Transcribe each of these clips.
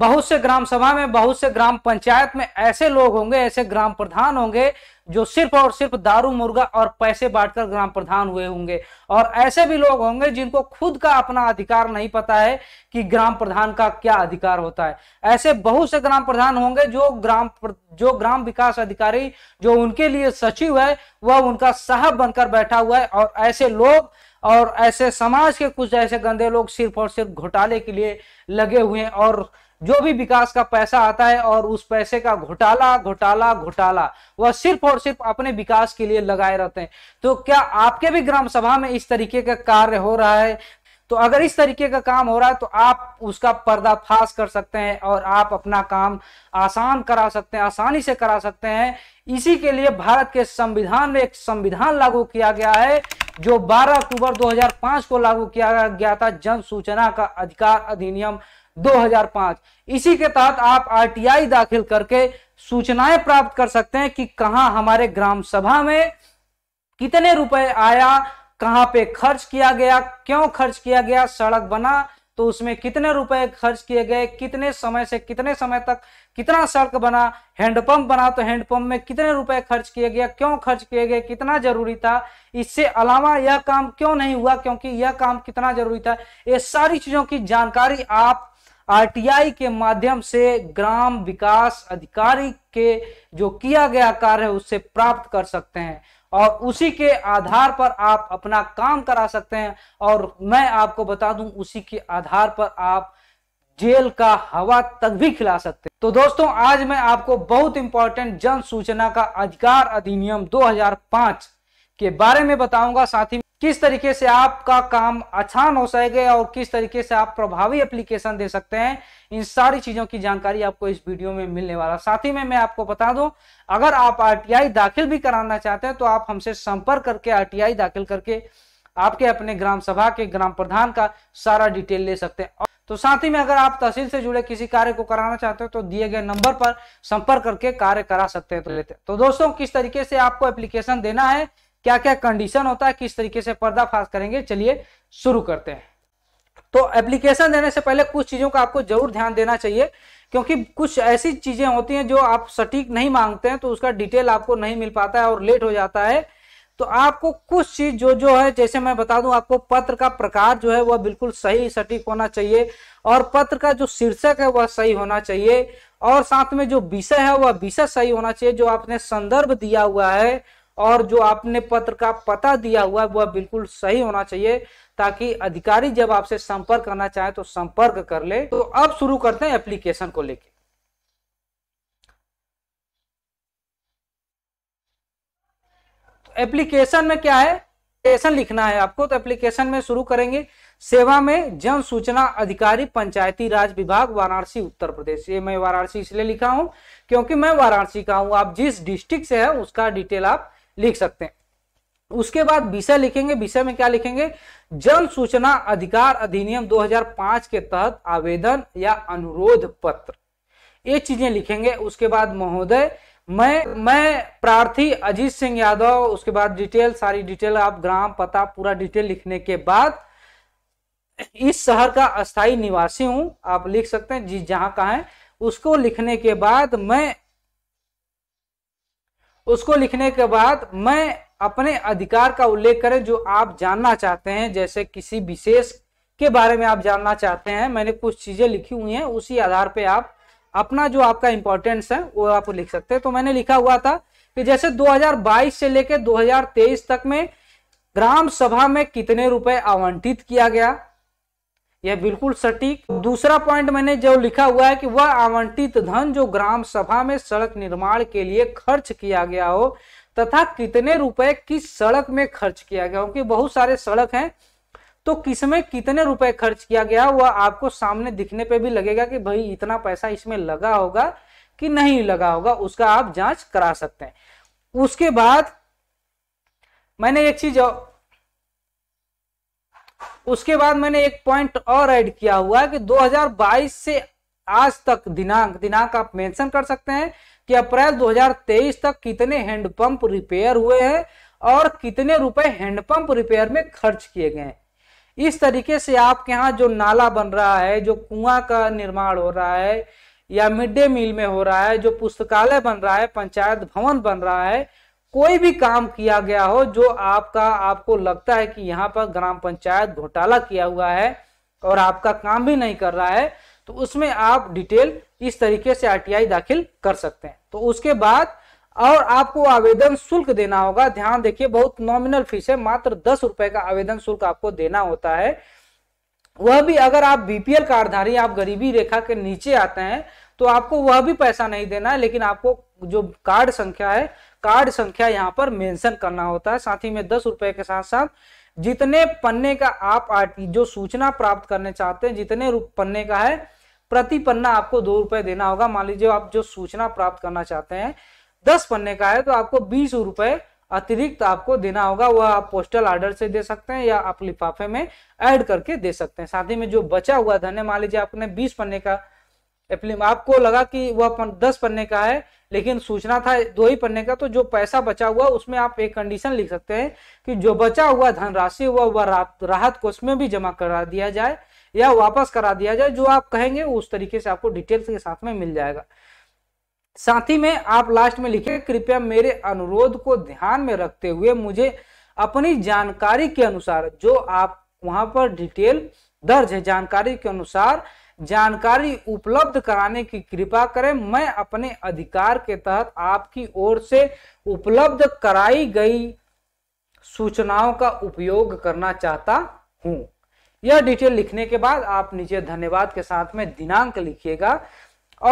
बहुत से ग्राम सभा में बहुत से ग्राम पंचायत में ऐसे लोग होंगे ऐसे ग्राम प्रधान होंगे जो सिर्फ और सिर्फ दारू मुर्गा और पैसे बांटकर ग्राम प्रधान हुए होंगे और ऐसे भी लोग होंगे जिनको खुद का अपना अधिकार नहीं पता है कि ग्राम प्रधान का क्या अधिकार होता है ऐसे बहुत से ग्राम प्रधान होंगे जो ग्राम जो ग्राम विकास अधिकारी जो उनके लिए सचिव है वह उनका साहब बनकर बैठा हुआ है और ऐसे लोग और ऐसे समाज के कुछ ऐसे गंदे लोग सिर्फ और सिर्फ घोटाले के लिए लगे हुए हैं और जो भी विकास का पैसा आता है और उस पैसे का घोटाला घोटाला घोटाला वह सिर्फ और सिर्फ अपने विकास के लिए लगाए रहते हैं तो क्या आपके भी ग्राम सभा में इस तरीके का कार्य हो रहा है तो अगर इस तरीके का काम हो रहा है तो आप उसका पर्दाफाश कर सकते हैं और आप अपना काम आसान करा सकते हैं आसानी से करा सकते हैं इसी के लिए भारत के संविधान में एक संविधान लागू किया गया है जो 12 अक्टूबर 2005 को लागू किया गया था जन सूचना का अधिकार अधिनियम 2005 इसी के तहत आप आरटीआई दाखिल करके सूचनाएं प्राप्त कर सकते हैं कि कहां हमारे ग्राम सभा में कितने रुपए आया कहां पे खर्च किया गया क्यों खर्च किया गया सड़क बना तो उसमें कितने रुपए खर्च किए गए कितने समय से कितने समय तक कितना सड़क बना हैंडपंप बना तो हैंडपंप में कितने रुपए खर्च किए गए क्यों खर्च किए गए कितना जरूरी था इससे अलावा यह काम क्यों नहीं हुआ क्योंकि यह काम कितना जरूरी था ये सारी चीजों की जानकारी आप आरटीआई के माध्यम से ग्राम विकास अधिकारी के जो किया गया कार्य है उससे प्राप्त कर सकते हैं और उसी के आधार पर आप अपना काम करा सकते हैं और मैं आपको बता दूं उसी के आधार पर आप जेल का हवा तक भी खिला सकते हैं तो दोस्तों आज मैं आपको बहुत इंपॉर्टेंट जन सूचना का अधिकार अधिनियम 2005 के बारे में बताऊंगा साथ ही किस तरीके से आपका काम आसान हो सकेगा और किस तरीके से आप प्रभावी एप्लीकेशन दे सकते हैं इन सारी चीजों की जानकारी आपको इस वीडियो में मिलने वाला साथ ही में मैं आपको बता दूं अगर आप आरटीआई दाखिल भी कराना चाहते हैं तो आप हमसे संपर्क करके आरटीआई दाखिल करके आपके अपने ग्राम सभा के ग्राम प्रधान का सारा डिटेल ले सकते हैं तो साथ ही में अगर आप तहसील से जुड़े किसी कार्य को कराना चाहते हो तो दिए गए नंबर पर संपर्क करके कार्य करा सकते हैं तो लेते तो दोस्तों किस तरीके से आपको एप्लीकेशन देना है क्या क्या कंडीशन होता है किस तरीके से पर्दाफाश करेंगे चलिए शुरू करते हैं तो एप्लीकेशन देने से पहले कुछ चीज़ों का आपको जरूर ध्यान देना चाहिए क्योंकि कुछ ऐसी चीज़ें होती हैं जो आप सटीक नहीं मांगते हैं तो उसका डिटेल आपको नहीं मिल पाता है और लेट हो जाता है तो आपको कुछ चीज़ जो जो है जैसे मैं बता दूं आपको पत्र का प्रकार जो है वह बिल्कुल सही सटीक होना चाहिए और पत्र का जो शीर्षक है वह सही होना चाहिए और साथ में जो विषय है वह विषय सही होना चाहिए जो आपने संदर्भ दिया हुआ है और जो आपने पत्र का पता दिया हुआ वह बिल्कुल सही होना चाहिए ताकि अधिकारी जब आपसे संपर्क करना चाहे तो संपर्क कर ले तो अब शुरू करते हैं एप्लीकेशन को लेके तो एप्लीकेशन में क्या है एप्लीकेशन लिखना है आपको तो एप्लीकेशन में शुरू करेंगे सेवा में जन सूचना अधिकारी पंचायती राज विभाग वाराणसी उत्तर प्रदेश ये मैं वाराणसी इसलिए लिखा हूं क्योंकि मैं वाराणसी का हूं आप जिस डिस्ट्रिक्ट से है उसका डिटेल आप लिख सकते हैं उसके बाद विषय लिखेंगे विषय में क्या लिखेंगे जन सूचना अधिकार अधिनियम 2005 के तहत आवेदन या अनुरोध पत्र ये चीजें लिखेंगे उसके बाद महोदय मैं मैं प्रार्थी अजीत सिंह यादव उसके बाद डिटेल सारी डिटेल आप ग्राम पता पूरा डिटेल लिखने के बाद इस शहर का अस्थाई निवासी हूं आप लिख सकते हैं जी जहां का है उसको लिखने के बाद मैं उसको लिखने के बाद मैं अपने अधिकार का उल्लेख करें जो आप जानना चाहते हैं जैसे किसी विशेष के बारे में आप जानना चाहते हैं मैंने कुछ चीजें लिखी हुई हैं उसी आधार पे आप अपना जो आपका इंपॉर्टेंस है वो आप लिख सकते हैं तो मैंने लिखा हुआ था कि जैसे 2022 से लेकर 2023 तक में ग्राम सभा में कितने रुपए आवंटित किया गया यह बिल्कुल सटीक दूसरा पॉइंट मैंने जो लिखा हुआ है कि वह आवंटित धन जो ग्राम सभा में सड़क निर्माण के लिए खर्च किया गया हो तथा कितने रुपए किस सड़क में खर्च किया गया क्योंकि बहुत सारे सड़क हैं तो किसमें कितने रुपए खर्च किया गया वह आपको सामने दिखने पे भी लगेगा कि भाई इतना पैसा इसमें लगा होगा कि नहीं लगा होगा उसका आप जांच करा सकते हैं उसके बाद मैंने एक चीज उसके बाद मैंने एक पॉइंट और ऐड किया हुआ है कि 2022 से आज तक दिनांक दिनांक आप मेंशन कर सकते हैं कि अप्रैल 2023 तक कितने हैंडपंप रिपेयर हुए हैं और कितने रुपए हैंडपंप रिपेयर में खर्च किए गए इस तरीके से आपके यहाँ जो नाला बन रहा है जो कुआं का निर्माण हो रहा है या मिड डे मील में हो रहा है जो पुस्तकालय बन रहा है पंचायत भवन बन रहा है कोई भी काम किया गया हो जो आपका आपको लगता है कि यहाँ पर ग्राम पंचायत घोटाला किया हुआ है और आपका काम भी नहीं कर रहा है तो उसमें आप डिटेल इस तरीके से आरटीआई दाखिल कर सकते हैं तो उसके बाद और आपको आवेदन शुल्क देना होगा ध्यान देखिए बहुत नॉमिनल फीस है मात्र दस रुपए का आवेदन शुल्क आपको देना होता है वह भी अगर आप बीपीएल कार्डधारी आप गरीबी रेखा के नीचे आते हैं तो आपको वह भी पैसा नहीं देना है लेकिन आपको जो कार्ड संख्या है कार्ड संख्या यहाँ पर मेंशन करना होता है साथ ही में दस रुपए के साथ साथ जितने पन्ने का आप जो सूचना प्राप्त करने चाहते हैं जितने पन्ने का है प्रति पन्ना आपको दो रुपए देना होगा मान लीजिए आप जो सूचना प्राप्त करना चाहते हैं दस पन्ने का है तो आपको बीस रुपए अतिरिक्त आपको देना होगा वह आप पोस्टल ऑर्डर से दे सकते हैं या आप लिफाफे में ऐड करके दे सकते हैं साथ ही में जो बचा हुआ धन है मान लीजिए आपने बीस पन्ने का आपको लगा कि वह दस पन्ने का है लेकिन सूचना था दो ही पन्ने का तो जो पैसा बचा हुआ उसमें आप एक कंडीशन लिख सकते हैं कि जो बचा हुआ धनराशि हुआ वह राहत कोष में भी जमा करा दिया जाए या वापस करा दिया जाए जो आप कहेंगे उस तरीके से आपको डिटेल्स के साथ में मिल जाएगा साथ ही में आप लास्ट में लिखे कृपया मेरे अनुरोध को ध्यान में रखते हुए मुझे अपनी जानकारी के अनुसार जो आप वहां पर डिटेल दर्ज है जानकारी के अनुसार जानकारी उपलब्ध कराने की कृपा करें मैं अपने अधिकार के तहत आपकी ओर से उपलब्ध कराई गई सूचनाओं का उपयोग करना चाहता हूं यह डिटेल लिखने के बाद आप नीचे धन्यवाद के साथ में दिनांक लिखिएगा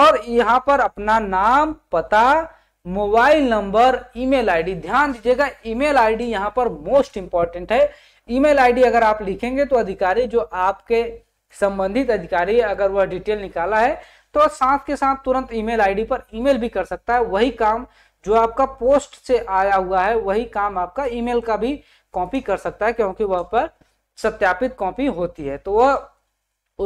और यहाँ पर अपना नाम पता मोबाइल नंबर ईमेल आईडी ध्यान दीजिएगा ईमेल आईडी यहाँ पर मोस्ट इंपॉर्टेंट है ईमेल आईडी अगर आप लिखेंगे तो अधिकारी जो आपके संबंधित अधिकारी अगर वह डिटेल निकाला है तो साथ के साथ तुरंत ईमेल आईडी पर ईमेल भी कर सकता है वही काम जो आपका पोस्ट से आया हुआ है वही काम आपका ईमेल का भी कॉपी कर सकता है क्योंकि वह पर सत्यापित कॉपी होती है तो वह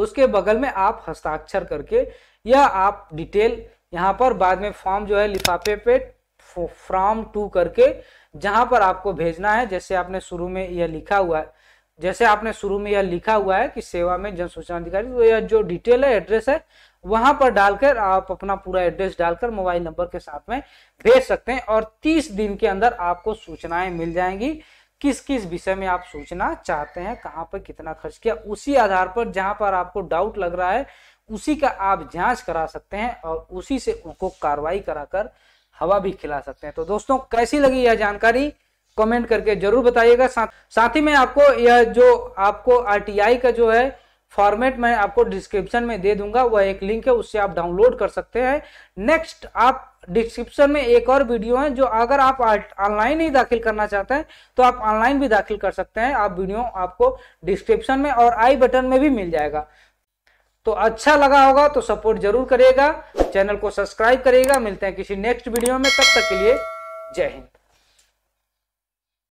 उसके बगल में आप हस्ताक्षर करके या आप डिटेल यहाँ पर बाद में फॉर्म जो है लिफाफे पे फ्रॉम टू करके जहां पर आपको भेजना है जैसे आपने शुरू में यह लिखा हुआ है जैसे आपने शुरू में यह लिखा हुआ है कि सेवा में जन सूचना अधिकारी तो यह जो डिटेल है एड्रेस है वहां पर डालकर आप अपना पूरा एड्रेस डालकर मोबाइल नंबर के साथ में भेज सकते हैं और 30 दिन के अंदर आपको सूचनाएं मिल जाएंगी किस किस विषय में आप सूचना चाहते हैं कहाँ पर कितना खर्च किया उसी आधार पर जहां पर आपको डाउट लग रहा है उसी का आप जांच करा सकते हैं और उसी से उनको कार्रवाई कराकर हवा भी खिला सकते हैं तो दोस्तों कैसी लगी यह जानकारी कमेंट करके जरूर बताइएगा साथ साथ ही मैं आपको यह जो आपको आरटीआई का जो है फॉर्मेट मैं आपको डिस्क्रिप्शन में दे दूंगा वह एक लिंक है उससे आप डाउनलोड कर सकते हैं नेक्स्ट आप डिस्क्रिप्शन में एक और वीडियो है जो अगर आप ऑनलाइन ही दाखिल करना चाहते हैं तो आप ऑनलाइन भी दाखिल कर सकते हैं आप वीडियो आपको डिस्क्रिप्शन में और आई बटन में भी मिल जाएगा तो अच्छा लगा होगा तो सपोर्ट जरूर करेगा चैनल को सब्सक्राइब करेगा मिलते हैं किसी नेक्स्ट वीडियो में तब तक के लिए जय हिंद